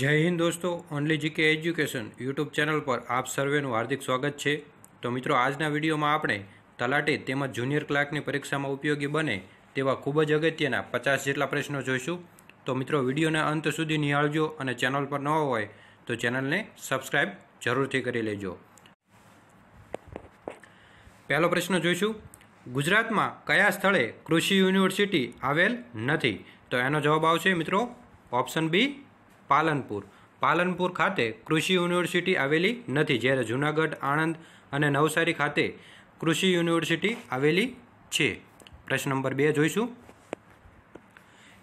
જય હિન્દ દોસ્તો only GK education YouTube channel પર આપ સર્વેનું હાર્દિક સ્વાગત છે તો મિત્રો આજના વિડીયોમાં આપણે તલાટી તેમજ જુનિયર ક્લાર્કની પરીક્ષામાં ઉપયોગી બને તેવા ખૂબ જ અગત્યના પચાસ જેટલા પ્રશ્નો જોઈશું તો મિત્રો વિડીયોને અંત સુધી નિહાળજો અને ચેનલ પર ન હોય તો ચેનલને સબસ્ક્રાઈબ જરૂરથી કરી લેજો પહેલો પ્રશ્ન જોઈશું ગુજરાતમાં કયા સ્થળે કૃષિ યુનિવર્સિટી આવેલ નથી તો એનો જવાબ આવશે મિત્રો ઓપ્શન બી પાલનપુર પાલનપુર ખાતે કૃષિ યુનિવર્સિટી આવેલી નથી જ્યારે જૂનાગઢ આણંદ અને નવસારી ખાતે કૃષિ યુનિવર્સિટી આવેલી છે પ્રશ્ન નંબર બે જોઈશું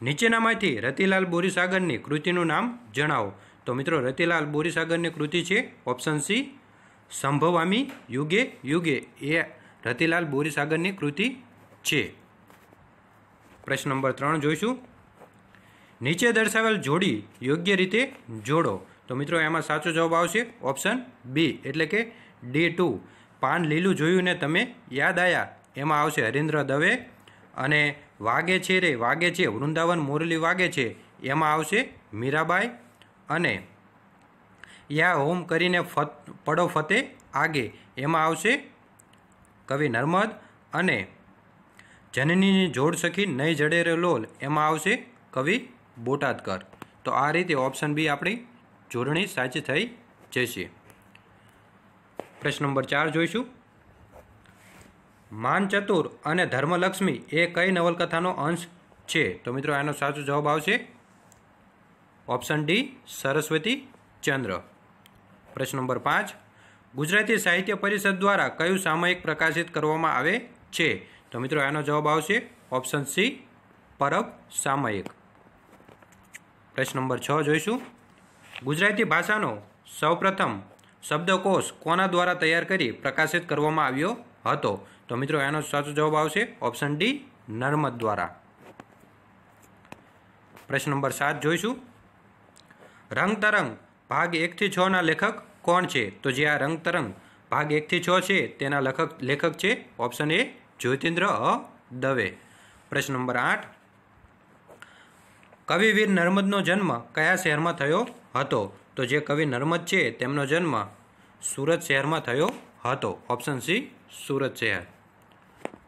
નીચેનામાંથી રતિલાલ બોરીસાગરની કૃતિનું નામ જણાવો તો મિત્રો રતિલાલ બોરીસાગરની કૃતિ છે ઓપ્શન સી સંભવામી યુગે યુગે એ રતિલાલ બોરીસાગરની કૃતિ છે પ્રશ્ન નંબર ત્રણ જોઈશું નીચે દર્શાવેલ જોડી યોગ્ય રીતે જોડો તો મિત્રો એમાં સાચો જવાબ આવશે ઓપ્શન બી એટલે કે ડે ટુ પાન લીલું જોયું ને તમે યાદ આવ્યા એમાં આવશે હરીન્દ્ર દવે અને વાગે છે રે વાગે છે વૃંદાવન મુરલી વાગે છે એમાં આવશે મીરાબાઈ અને યા હોમ કરીને ફત પડો ફતે આગે એમાં આવશે કવિ નર્મદ અને જનનીની જોડ સખી નહીં જડે રે લોલ એમાં આવશે કવિ બોટાદ કર તો આ રીતે ઓપ્શન બી આપણી જોડણી સાચી થઈ જશે પ્રશ્ન નંબર ચાર જોઈશું માનચતુર અને ધર્મલક્ષ્મી એ કઈ નવલકથાનો અંશ છે તો મિત્રો આનો સાચો જવાબ આવશે ઓપ્શન ડી સરસ્વતી ચંદ્ર પ્રશ્ન નંબર પાંચ ગુજરાતી સાહિત્ય પરિષદ દ્વારા કયું સામયિક પ્રકાશિત કરવામાં આવે છે તો મિત્રો આનો જવાબ આવશે ઓપ્શન સી પરબ સામયિક પ્રશ્ન નંબર છ જોઈશું ગુજરાતી ભાષાનો સૌપ્રથમ શબ્દકોશ કોના દ્વારા તૈયાર કરી પ્રકાશિત કરવામાં આવ્યો હતો તો મિત્રો એનો સાચો જવાબ આવશે ઓપ્શન ડી નર્મદ દ્વારા પ્રશ્ન નંબર સાત જોઈશું રંગ તરંગ ભાગ એકથી છના લેખક કોણ છે તો જે આ રંગ તરંગ ભાગ એકથી છ છે તેના લખક લેખક છે ઓપ્શન એ જ્યોતિન્દ્ર અ દવે પ્રશ્ન નંબર આઠ કવિવીર નર્મદનો જન્મ કયા શહેરમાં થયો હતો તો જે કવિ નર્મદ છે તેમનો જન્મ સુરત શહેરમાં થયો હતો ઓપ્શન સી સુરત શહેર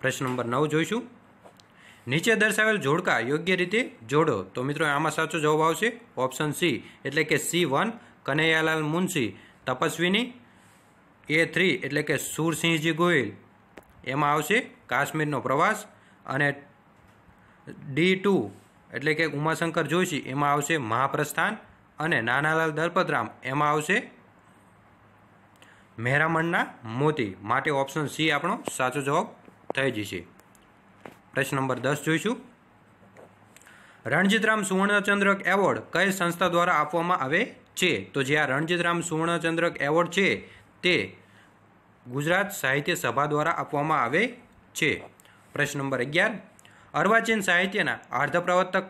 પ્રશ્ન નંબર નવ જોઈશું નીચે દર્શાવેલ જોડકા યોગ્ય રીતે જોડો તો મિત્રો આમાં સાચો જવાબ આવશે ઓપ્શન સી એટલે કે સી વન કનૈયાલાલ મુનશી તપસ્વીની એ થ્રી એટલે કે સુરસિંહજી ગોહિલ એમાં આવશે કાશ્મીરનો પ્રવાસ અને ડી ટુ એટલે કે ઉમાશંકર જોશી એમાં આવશે મહાપ્રસ્થાન અને નાનાલાલ દલપતરામ એમાં આવશે મહેરામણના મોતી માટે ઓપ્શન સી આપણો સાચો જવાબ થઈ જશે પ્રશ્ન નંબર દસ જોઈશું રણજીતરામ સુવર્ણચંદ્રક એવોર્ડ કઈ સંસ્થા દ્વારા આપવામાં આવે છે તો જે આ રણજીતરામ સુવર્ણચંદ્રક એવોર્ડ છે તે ગુજરાત સાહિત્ય સભા દ્વારા આપવામાં આવે છે પ્રશ્ન નંબર અગિયાર અર્વાચીન સાહિત્યના આર્ધ પ્રવર્તક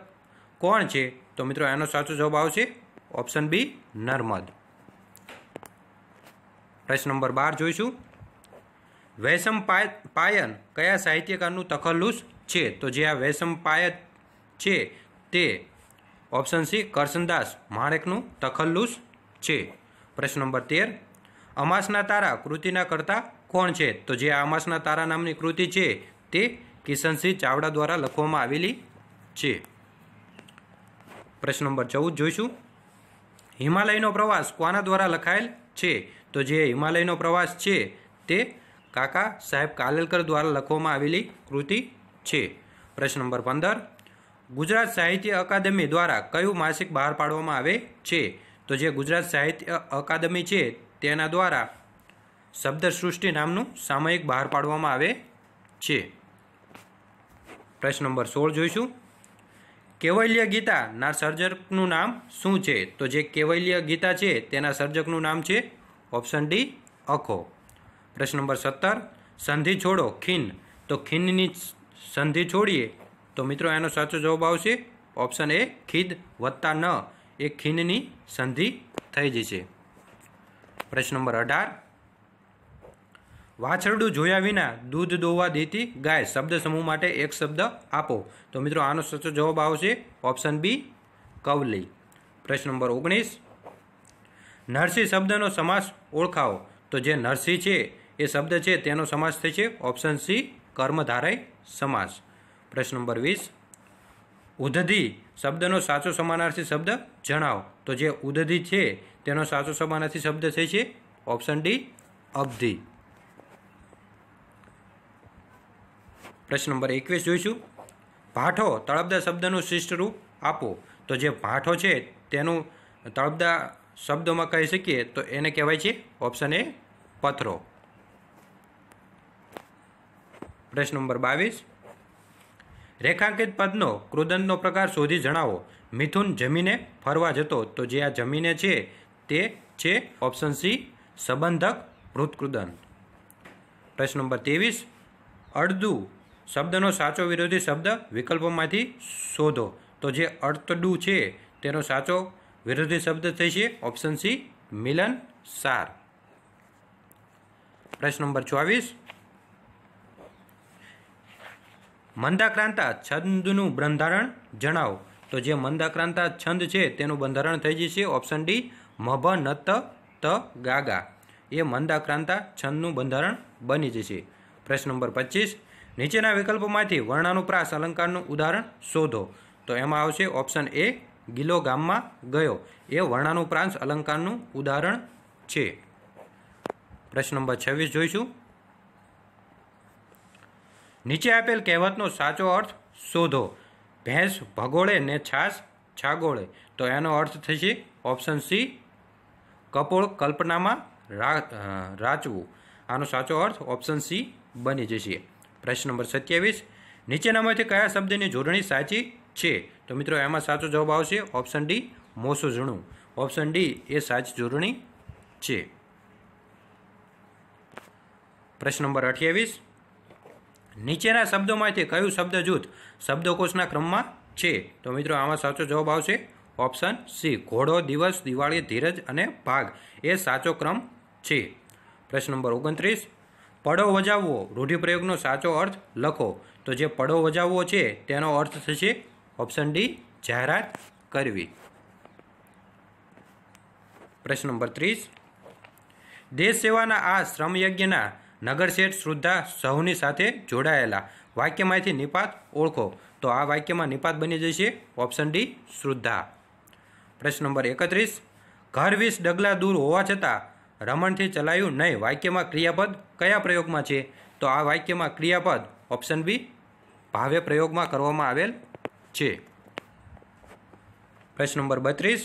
કોણ છે તો મિત્રો એનો સાચો જવાબ આવશે ઓપ્શન બી નર્મદ પ્રશ્ન નંબર બાર જોઈશું વૈષમ પાયન કયા સાહિત્યકારનું તખલ્લુસ છે તો જે આ વૈષમ પાયન છે તે ઓપ્શન સી કરસનદાસ માણેકનું તખલ્લુસ છે પ્રશ્ન નંબર તેર અમાસના તારા કૃતિના કરતા કોણ છે તો જે આ અમાસના તારા નામની કૃતિ છે તે કિશનસિંહ ચાવડા દ્વારા લખવામાં આવેલી છે પ્રશ્ન નંબર ચૌદ જોઈશું હિમાલયનો પ્રવાસ કોના દ્વારા લખાયેલ છે તો જે હિમાલયનો પ્રવાસ છે તે કાકા સાહેબ કાલેલકર દ્વારા લખવામાં આવેલી કૃતિ છે પ્રશ્ન નંબર પંદર ગુજરાત સાહિત્ય અકાદમી દ્વારા કયું માસિક બહાર પાડવામાં આવે છે તો જે ગુજરાત સાહિત્ય અકાદમી છે તેના દ્વારા શબ્દસૃષ્ટિ નામનું સામયિક બહાર પાડવામાં આવે છે પ્રશ્ન નંબર સોળ જોઈશું કેવલ્ય ગીતાના સર્જકનું નામ શું છે તો જે કેવલ્ય ગીતા છે તેના સર્જકનું નામ છે ઓપ્શન ડી અખો પ્રશ્ન નંબર સત્તર સંધિ છોડો ખીન તો ખીનની સંધિ છોડીએ તો મિત્રો એનો સાચો જવાબ આવશે ઓપ્શન એ ખીદ વત્તા ન એ ખીનની સંધિ થઈ જશે પ્રશ્ન નંબર અઢાર વાછરડું જોયા વિના દૂધ દોવા દેતી ગાય શબ્દ સમૂહ માટે એક શબ્દ આપો તો મિત્રો આનો સાચો જવાબ આવશે ઓપ્શન બી કવલી પ્રશ્ન નંબર ઓગણીસ નરસિંહ શબ્દનો સમાસ ઓળખાવો તો જે નરસિંહ છે એ શબ્દ છે તેનો સમાસ થાય છે ઓપ્શન સી કર્મધારય સમાસ પ્રશ્ન નંબર વીસ ઉદધી શબ્દનો સાચો સમાનાર્થી શબ્દ જણાવો તો જે ઉદધી છે તેનો સાચો સમાનાર્થી શબ્દ થાય છે ઓપ્શન ડી અબધી પ્રશ્ન નંબર એકવીસ જોઈશું ભાઠો તળપદા શબ્દનું શિષ્ટ રૂપ આપો તો જે ભાઠો છે તેનું તળપદા શબ્દોમાં કહી શકીએ તો એને કહેવાય છે ઓપ્શન એ પથરો પ્રશ્ન નંબર બાવીસ રેખાંકિત પદનો ક્રુદંતનો પ્રકાર શોધી જણાવો મિથુન જમીને ફરવા જતો તો જે આ જમીને છે તે છે ઓપ્શન સી સંબંધક મૃતકૃદંત પ્રશ્ન નંબર ત્રેવીસ અડધું શબ્દનો સાચો વિરોધી શબ્દ વિકલ્પોમાંથી શોધો તો જે અર્થડું છે તેનો સાચો વિરોધી શબ્દ થઈ છે ઓપ્શન સી મિલન સાર પ્રશ્ન નંબર ચોવીસ મંદાક્રાંતા છંદનું બંધારણ જણાવો તો જે મંદાક્રાંતા છંદ છે તેનું બંધારણ થઈ જશે ઓપ્શન ડી મભ નત ત ગાગા એ મંદાક્રાંતા છંદનું બંધારણ બની જશે પ્રશ્ન નંબર પચીસ નીચેના વિકલ્પોમાંથી વર્ણાનુપ્રાસ અલંકારનું ઉદાહરણ શોધો તો એમાં આવશે ઓપ્શન એ ગિલો ગામમાં ગયો એ વર્ણાનુપ્રાંસ અલંકારનું ઉદાહરણ છે પ્રશ્ન નંબર છવ્વીસ જોઈશું નીચે આપેલ કહેવતનો સાચો અર્થ શોધો ભેંસ ભગોળે ને છાસ છાગોળે તો એનો અર્થ થશે ઓપ્શન સી કપોળ કલ્પનામાં રાચવું આનો સાચો અર્થ ઓપ્શન સી બની જશે પ્રશ્ન નંબર સત્યાવીસ નીચેનામાંથી કયા શબ્દની જોડણી સાચી છે તો મિત્રો એમાં સાચો જવાબ આવશે ઓપ્શન ડી મોસું ઝૂણું ઓપ્શન ડી એ સાચી જોડણી છે પ્રશ્ન નંબર અઠ્યાવીસ નીચેના શબ્દોમાંથી કયું શબ્દ જૂથ શબ્દકોશના ક્રમમાં છે તો મિત્રો આમાં સાચો જવાબ આવશે ઓપ્શન સી ઘોડો દિવસ દિવાળી ધીરજ અને ભાગ એ સાચો ક્રમ છે પ્રશ્ન નંબર ઓગણત્રીસ પડો વજાવવો રૂઢિપ્રયોગનો સાચો અર્થ લખો તો જે પડો વજાવવો છે તેનો અર્થ થશે ઓપ્શન ડી જાહેરાત કરવી પ્રશ્ન નંબર ત્રીસ દેશ સેવાના આ શ્રમયજ્ઞના નગરશેઠ શ્રદ્ધા સૌની સાથે જોડાયેલા વાક્યમાંથી નિપાત ઓળખો તો આ વાક્યમાં નિપાત બની જશે ઓપ્શન ડી શ્રદ્ધા પ્રશ્ન નંબર એકત્રીસ ઘર વીસ ડગલા દૂર હોવા છતાં રમણથી ચલાયું નહીં વાક્યમાં ક્રિયાપદ કયા પ્રયોગમાં છે તો આ વાક્યમાં ક્રિયાપદ ઓપ્શન બી ભાવે પ્રયોગમાં કરવામાં આવેલ છે પ્રશ્ન નંબર બત્રીસ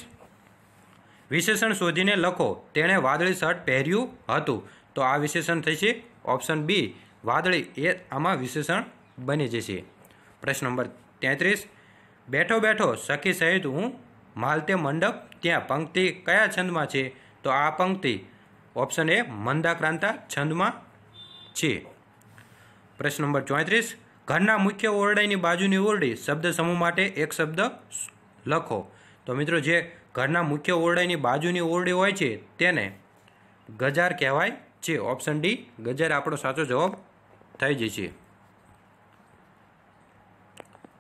વિશેષણ શોધીને લખો તેણે વાદળી શર્ટ પહેર્યું હતું તો આ વિશેષણ થશે ઓપ્શન બી વાદળી એ આમાં વિશેષણ બની જશે પ્રશ્ન નંબર તેત્રીસ બેઠો બેઠો સખી સહિત હું માલતે મંડપ ત્યાં પંક્તિ કયા છંદમાં છે તો આ પંક્તિ ઓપ્શન એ મંદાક્રાંતા છંદમાં છે પ્રશ્ન નંબર ચોત્રીસ ઘરના મુખ્ય ઓરડાઈની બાજુની ઓરડી શબ્દ સમૂહ માટે એક શબ્દ લખો તો મિત્રો જે ઘરના મુખ્ય ઓરડાઈની બાજુની ઓરડી હોય છે તેને ગજાર કહેવાય છે ઓપ્શન ડી ગજાર આપણો સાચો જવાબ થઈ જશે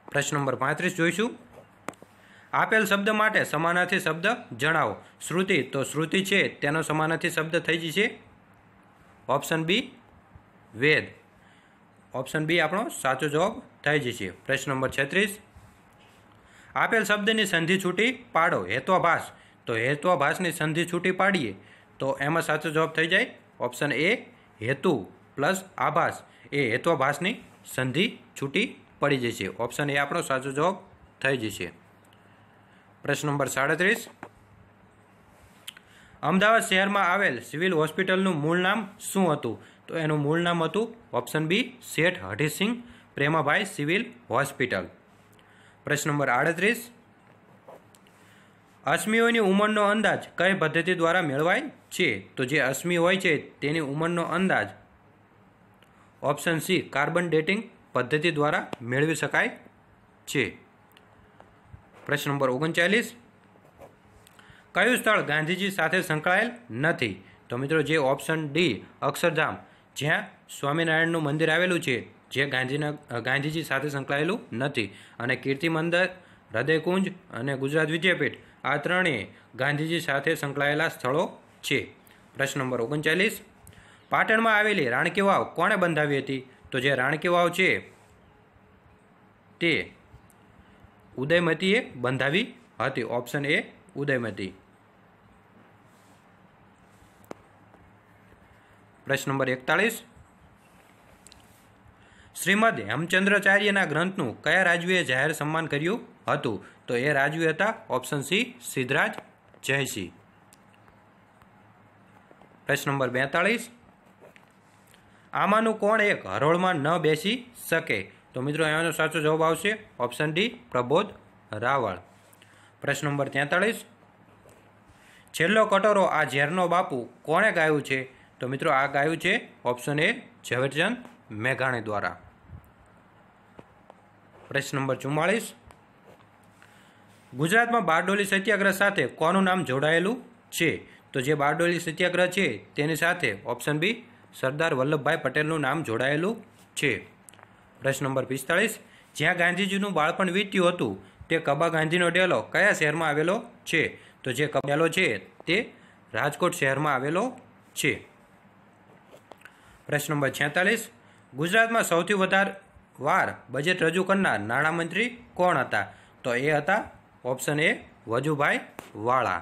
પ્રશ્ન નંબર પાંત્રીસ જોઈશું આપેલ શબ્દ માટે સમાનાર્થી શબ્દ જણાવો શ્રુતિ તો શ્રુતિ છે તેનો સમાનાર્થી શબ્દ થઈ જશે ઓપ્શન બી વેદ ઓપ્શન બી આપણો સાચો જવાબ થઈ જશે પ્રશ્ન નંબર છત્રીસ આપેલ શબ્દની સંધિ છૂટી પાડો હેત્વાભાસ તો હેત્વાભાસની સંધિ છૂટી પાડીએ તો એમાં સાચો જવાબ થઈ જાય ઓપ્શન એ હેતુ પ્લસ આભાસ એ હેત્વાભાસની સંધિ છૂટી પડી જશે ઓપ્શન એ આપણો સાચો જવાબ થઈ જશે પ્રશ્ન નંબર સાડત્રીસ અમદાવાદ શહેરમાં આવેલ સિવિલ હોસ્પિટલનું મૂળ નામ શું હતું તો એનું મૂળ નામ હતું option B Sheth Hathisinh Premabhai civil hospital પ્રશ્ન નંબર આડત્રીસ અશ્મિઓની ઉંમરનો અંદાજ કઈ પદ્ધતિ દ્વારા મેળવાય છે તો જે અશ્મિ હોય છે તેની ઉંમરનો અંદાજ ઓપ્શન સી કાર્બન ડેટિંગ પદ્ધતિ દ્વારા મેળવી શકાય છે પ્રશ્ન નંબર ઓગણચાલીસ કયું સ્થળ ગાંધીજી સાથે સંકળાયેલ નથી તો મિત્રો જે ઓપ્શન ડી અક્ષરધામ જ્યાં સ્વામિનારાયણનું મંદિર આવેલું છે જે ગાંધીના ગાંધીજી સાથે સંકળાયેલું નથી અને કીર્તિ મંદિર હૃદયકુંજ અને ગુજરાત વિદ્યાપીઠ આ ત્રણેય ગાંધીજી સાથે સંકળાયેલા સ્થળો છે પ્રશ્ન નંબર ઓગણચાલીસ પાટણમાં આવેલી રાણકી વાવ કોણે બંધાવી હતી તો જે રાણકી વાવ છે તે ઉદયમતીએ બંધાવી હતી ઓપ્શન એ ઉદયમતી પ્રશ્ન નંબર એકતાળીસ શ્રીમદ હેમચંદ્રાચાર્યના ગ્રંથનું કયા રાજવીએ જાહેર સન્માન કર્યું હતું તો એ રાજવી હતા ઓપ્શન સી સિદ્ધરાજ જયસિંહ પ્રશ્ન નંબર બેતાળીસ આમાંનું કોણ એક હરોળમાં ન બેસી શકે તો મિત્રો અહીંયાનો સાચો જવાબ આવશે ઓપ્શન ડી પ્રબોધ રાવળ પ્રશ્ન નંબર તેતાળીસ છેલ્લો કટોરો આ ઝેરનો બાપુ કોણે ગાયું છે તો મિત્રો આ ગાયું છે ઓપ્શન એ ઝવેરચંદ મેઘાણી દ્વારા પ્રશ્ન નંબર ચુમ્માળીસ ગુજરાતમાં બારડોલી સત્યાગ્રહ સાથે કોનું નામ જોડાયેલું છે તો જે બારડોલી સત્યાગ્રહ છે તેની સાથે ઓપ્શન બી સરદાર વલ્લભભાઈ પટેલનું નામ જોડાયેલું છે પ્રશ્ન નંબર પિસ્તાળીસ જ્યાં ગાંધીજીનું બાળપણ વીત્યું હતું તે કબા ગાંધીનો ડેલો કયા શહેરમાં આવેલો છે તો જે ડેલો છે તે રાજકોટ શહેરમાં આવેલો છે પ્રશ્ન નંબર છેતાલીસ ગુજરાતમાં સૌથી વધારે વાર બજેટ રજૂ કરનાર નાણામંત્રી કોણ હતા તો એ હતા ઓપ્શન એ વજુભાઈ વાળા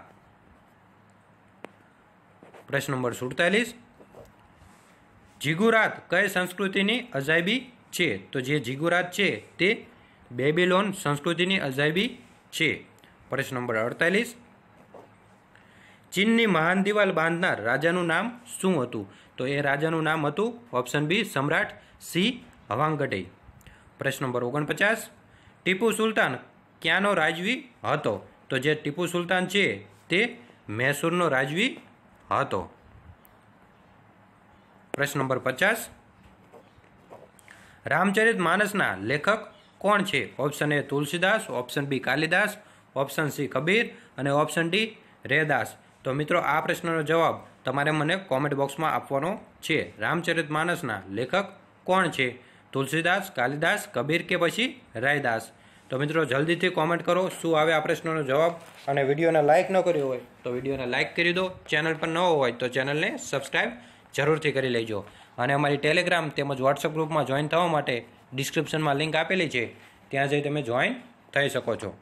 પ્રશ્ન નંબર સુડતાલીસ જીગુરાત કઈ સંસ્કૃતિની અજાયબી છે તો જે જીગુરાત છે તે બેબીલોન સંસ્કૃતિની અજાયબી છે પ્રશ્ન નંબર અડતાલીસ ચીનની મહાન દિવાલ બાંધનાર રાજાનું નામ શું હતું તો એ રાજાનું નામ હતું ઓપ્શન બી સમ્રાટ સી હવાંગટે પ્રશ્ન નંબર ઓગણપચાસ ટીપુ સુલતાન ક્યાંનો રાજવી હતો તો જે ટીપુ સુલતાન છે તે મૈસૂરનો રાજવી હતો પ્રશ્ન નંબર પચાસ રામચરિત માનસના લેખક કોણ છે option A Tulsidas option B Kalidas option C Kabir અને ઓપ્શન ડી રેદાસ તો મિત્રો આ પ્રશ્નનો જવાબ તમારે મને કોમેન્ટ બોક્સમાં આપવાનો છે રામચરિત માનસના લેખક કોણ છે તુલસીદાસ કાલિદાસ કબીર કે પછી રાયદાસ તો મિત્રો જલ્દીથી કોમેન્ટ કરો શું આવે આ પ્રશ્નનો જવાબ અને વિડીયોને લાઇક ન કર્યો હોય તો વિડીયોને લાઇક કરી દો ચેનલ પર ન હોય તો ચેનલને સબસ્ક્રાઈબ જરૂરથી કરી લેજો અને અમારી ટેલિગ્રામ તેમજ વોટ્સઅપ ગ્રુપમાં જોઈન થવા માટે ડિસ્ક્રિપ્શનમાં લિંક આપેલી છે ત્યાં જઈ તમે જોઈન થઈ શકો છો